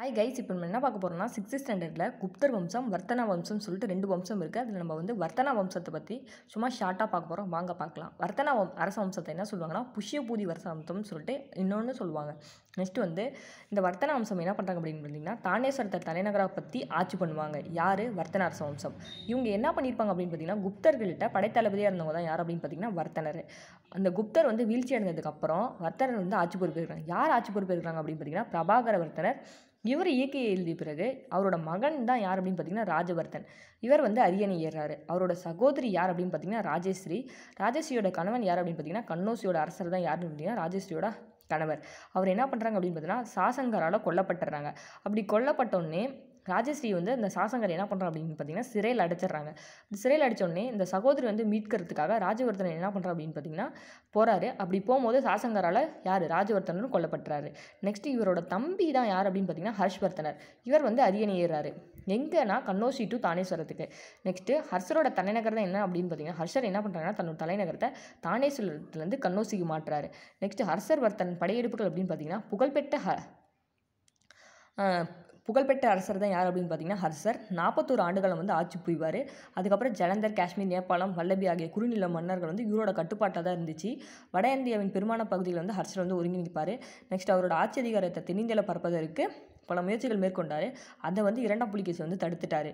hi guys இப்போ நம்ம என்ன பார்க்க போகிறோம்னா சிக்ஸ்த் ஸ்டாண்டர்டில் குப்தர் வம்சம் வர்த்தனா வம்சம்னு சொல்லிட்டு ரெண்டு வம்சம் இருக்குது அதில் நம்ம வந்து வர்த்தனா வம்சத்தை பற்றி சும்மா ஷார்ட்டாக பார்க்க போகிறோம் வாங்க பார்க்கலாம் வர்த்தனா வம் அரச வம்சத்தை என்ன சொல்லுவாங்கன்னா புஷ்யபூதி வரச வம்சம்னு சொல்லிட்டு இன்னொன்று சொல்லுவாங்க நெக்ஸ்ட் வந்து இந்த வர்த்தனா வம்சம் என்ன பண்ணுறாங்க அப்படின்னு பார்த்தீங்கன்னா தானேஸ்வரத்தை தலைநகராக பற்றி ஆட்சி பண்ணுவாங்க யார் வர்த்தன அரச வம்சம் இவங்க என்ன பண்ணியிருப்பாங்க அப்படின்னு பார்த்தீங்கன்னா குப்தர்கள்ட்ட படைத்தளபதியாக இருந்தவங்க தான் யார் அப்படின்னு பார்த்தீங்கன்னா வர்த்தனர் அந்த குப்தர் வந்து வீழ்ச்சி அடைந்ததுக்கப்புறம் வர்த்தனர் வந்து ஆட்சி இருக்காங்க யார் ஆட்சி பொறுப்பு இருக்காங்க அப்படின்னு பார்த்தீங்கன்னா பிரபாகர வர்த்தனர் இவர் இயக்கியை எழுதிய பிறகு அவரோட மகன் தான் யார் அப்படின்னு பார்த்தீங்கன்னா ராஜவர்தன் இவர் வந்து அரியணை ஏறாரு அவரோட சகோதரி யார் அப்படின்னு பார்த்தீங்கன்னா ராஜேஸ்ரீ ராஜேஸ்ரீயோட கணவன் யார் அப்படின்னு பார்த்தீங்கன்னா கண்ணோசியோட அரசர் தான் யாருன்னு பார்த்தீங்கன்னா ராஜேஸ்ரீயோட கணவர் அவர் என்ன பண்ணுறாங்க அப்படின்னு பார்த்தீங்கன்னா சாசங்கரால் கொல்லப்பட்டுறாங்க அப்படி கொல்லப்பட்டோன்னே ராஜஸ்ரீ வந்து அந்த சாசங்கர் என்ன பண்ணுறான் அப்படின்னு பார்த்தீங்கன்னா சிறையில் அடைச்சிடுறாங்க சிறையில் அடித்தோடனே இந்த சகோதரி வந்து மீட்கிறதுக்காக ராஜவர்தன் என்ன பண்ணுறான் அப்படின்னு பார்த்தீங்கன்னா போகிறாரு அப்படி போகும்போது சாசங்கரால் யார் ராஜவர்தனரும் கொல்லப்படுறாரு நெக்ஸ்ட் இவரோட தம்பி தான் யார் அப்படின்னு பார்த்தீங்கன்னா ஹர்ஷ்வர்தனர் இவர் வந்து அரியணையிறாரு எங்கன்னா கண்ணோசி டு தானேஸ்வரத்துக்கு நெக்ஸ்ட்டு ஹர்ஷரோட தலைநகர் தான் என்ன அப்படின்னு பார்த்தீங்கன்னா ஹர்ஷர் என்ன பண்ணுறாங்கன்னா தன்னோட தலைநகரத்தை தானேஸ்வரத்துலேருந்து கண்ணோசிக்கு மாற்றுறாரு நெக்ஸ்ட் ஹர்ஷர் வர்த்தன் படையெடுப்புகள் அப்படின்னு பார்த்தீங்கன்னா புகழ்பெற்ற ஹ புகழ்பெற்ற அரசர் தான் யார் அப்படின்னு பார்த்தீங்கன்னா ஹர்சர் நாற்பத்தோரு ஆண்டுகளை வந்து ஆட்சி புரிவார் அதுக்கப்புறம் ஜலந்தர் காஷ்மீர் நேபாளம் வல்லபி ஆகிய குறுநில மன்னர்கள் வந்து இவரோட கட்டுப்பாட்டாக தான் இருந்துச்சு வட இந்தியாவின் பெருமான பகுதியில் வந்து ஹர்ஷர் வந்து ஒருங்கிணைப்பார் நெக்ஸ்ட் அவரோட ஆட்சி அதிகாரத்தை தென்னிந்தியாவில் பரப்பதற்கு பல முயற்சிகள் மேற்கொண்டார் அதை வந்து இரண்டாம் புலிகேசி வந்து தடுத்துட்டார்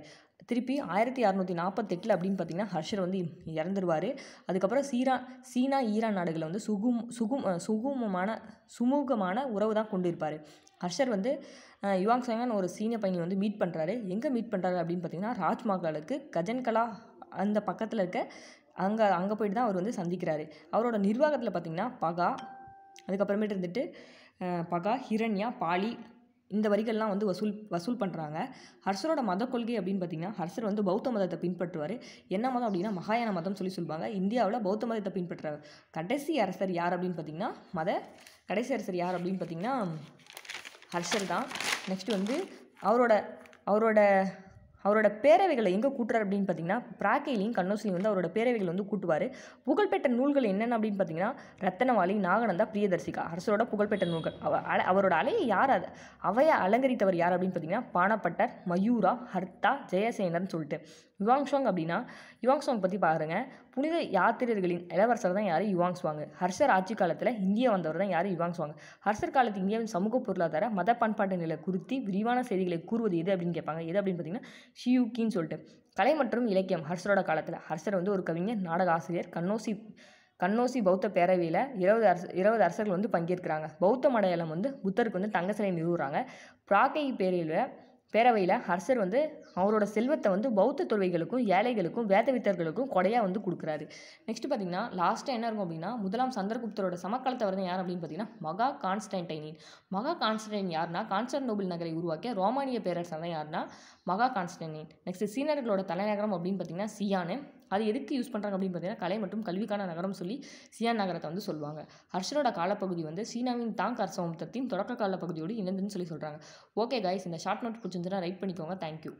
திருப்பி ஆயிரத்தி அறநூற்றி நாற்பத்தெட்டில் அப்படின்னு பார்த்தீங்கன்னா ஹர்ஷர் வந்து இறந்துருவார் அதுக்கப்புறம் சீரா சீனா ஈரான் நாடுகளை வந்து சுகும் சுகும் சுகுமமான சுமூகமான உறவு தான் கொண்டு இருப்பார் ஹர்ஷர் வந்து யுவாங் சங்கான் ஒரு சீன பயணி வந்து மீட் பண்ணுறாரு எங்கே மீட் பண்ணுறாரு அப்படின்னு பார்த்தீங்கன்னா ராஜ்மஹாலுக்கு கஜன்கலா அந்த பக்கத்தில் இருக்க அங்கே அங்கே போயிட்டு தான் அவர் வந்து சந்திக்கிறாரு அவரோட நிர்வாகத்தில் பார்த்திங்கன்னா பகா அதுக்கப்புறமேட்டு இருந்துட்டு பகா ஹிரண்யா பாலி இந்த வரிகள்லாம் வந்து வசூல் வசூல் பண்ணுறாங்க ஹர்ஷரோட மத கொள்கை அப்படின்னு பார்த்தீங்கன்னா ஹர்ஷர் வந்து பௌத்த மதத்தை பின்பற்றுவார் என்ன மதம் அப்படின்னா மகாயான மதம் சொல்லி சொல்லுவாங்க இந்தியாவில் பௌத்த மதத்தை பின்பற்றுற கடைசி அரசர் யார் அப்படின்னு பார்த்தீங்கன்னா மத கடைசி அரசர் யார் அப்படின்னு பார்த்தீங்கன்னா ஹர்ஷர் தான் நெக்ஸ்ட் வந்து அவரோட அவரோட அவரோட பேரவைகளை எங்கே கூட்டுறாரு அப்படின்னு பார்த்தீங்கன்னா பிராக்கையிலையும் கண்ணோசிலையும் வந்து அவரோட பேரவைகள் வந்து கூட்டுவார் புகழ்பெற்ற நூல்கள் என்னென்ன அப்படின்னு பார்த்தீங்கன்னா ரத்தனவாளி நாகநந்தா பிரியதர்சிகா அரசரோட புகழ்பெற்ற நூல்கள் அவ அவரோட அலையை யார் அது அவையை அலங்கரித்தவர் யார் அப்படின்னு பார்த்தீங்கன்னா பானப்பட்டர் மயூரா ஹர்த்தா ஜெயசேனர்னு சொல்லிட்டு யுவாங்ஷோங் அப்படின்னா யுவாங்ஷோங் பற்றி பாருங்கள் புனித யாத்திரர்களின் இளவரசர் தான் யார் யுவாங்ஸ்வாங் ஹர்ஷர் ஆட்சி காலத்தில் இந்தியா வந்தவர் தான் யார் யுவாங்ஸ்வாங் ஹர்ஷர் காலத்து இந்தியாவின் சமூக பொருளாதார மத பண்பாட்டு நிலை குறித்து விரிவான செய்திகளை கூறுவது எது அப்படின்னு கேட்பாங்க எது அப்படின்னு பார்த்தீங்கன்னா ஷியூக்கின்னு சொல்லிட்டு கலை மற்றும் இலக்கியம் ஹர்ஷரோட காலத்தில் ஹர்ஷர் வந்து ஒரு கவிஞர் நாடக ஆசிரியர் கண்ணோசி கண்ணோசி பௌத்த பேரவையில் இருபது அரசு இருபது அரசர்கள் வந்து பங்கேற்கிறாங்க பௌத்த மடையாளம் வந்து புத்தருக்கு வந்து தங்க சிலை நிறுவுறாங்க பிராக்கை பேரில் பேரவையில் ஹர்ஷர் வந்து அவரோட செல்வத்தை வந்து பௌத்த துறவிகளுக்கும் ஏழைகளுக்கும் வேதவித்தர்களுக்கும் கொடையாக வந்து கொடுக்குறாரு நெக்ஸ்ட் பார்த்தீங்கன்னா லாஸ்ட்டாக என்ன இருக்கும் அப்படின்னா முதலாம் சந்திரகுப்தரோட சமக்காலத்தை வரது யார் அப்படின்னு பார்த்தீங்கன்னா மகா கான்ஸ்டன்டைனின் மகா கான்ஸ்டன்டைன் யாருன்னா கான்ஸ்டன்டோபிள் நகரை உருவாக்கிய ரோமானிய பேரரசர் தான் யாருன்னா மகா கான்ஸ்டன்டைன் நெக்ஸ்ட் சீனர்களோட தலைநகரம் அப்படின்னு பார்த்தீங்கன்னா சியானு அது எதுக்கு யூஸ் பண்ணுறாங்க அப்படின்னு பார்த்தீங்கன்னா கலை மற்றும் கல்விக்கான நகரம் சொல்லி சியான் நகரத்தை வந்து சொல்லுவாங்க ஹர்ஷனோட காலப்பகுதி வந்து சீனாவின் தாங் அரசவம்சத்தின் தொடக்க கால பகுதியோடு இணைந்துன்னு சொல்லி சொல்கிறாங்க ஓகே காய்ஸ் இந்த ஷார்ட் நோட் பிடிச்சிருந்துன்னா ரைட் பண்ணிக்கோங்க தேங்க்யூ